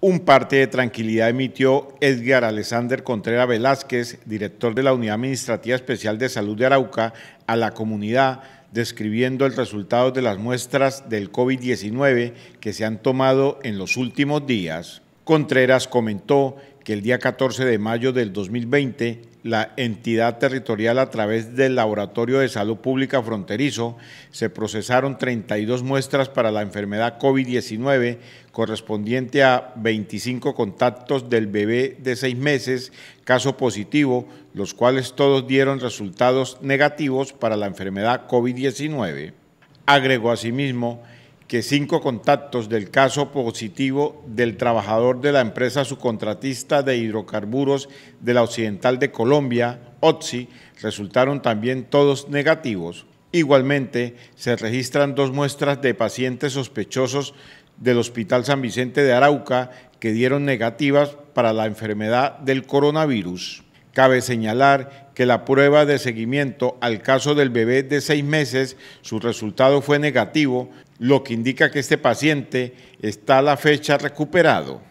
Un parte de tranquilidad emitió Edgar Alexander Contreras Velázquez, director de la Unidad Administrativa Especial de Salud de Arauca, a la comunidad, describiendo el resultado de las muestras del COVID-19 que se han tomado en los últimos días. Contreras comentó que el día 14 de mayo del 2020 la entidad territorial a través del Laboratorio de Salud Pública Fronterizo, se procesaron 32 muestras para la enfermedad COVID-19 correspondiente a 25 contactos del bebé de seis meses, caso positivo, los cuales todos dieron resultados negativos para la enfermedad COVID-19. Agregó asimismo que cinco contactos del caso positivo del trabajador de la empresa subcontratista de hidrocarburos de la Occidental de Colombia, OTSI, resultaron también todos negativos. Igualmente, se registran dos muestras de pacientes sospechosos del Hospital San Vicente de Arauca que dieron negativas para la enfermedad del coronavirus. Cabe señalar que la prueba de seguimiento al caso del bebé de seis meses, su resultado fue negativo, lo que indica que este paciente está a la fecha recuperado.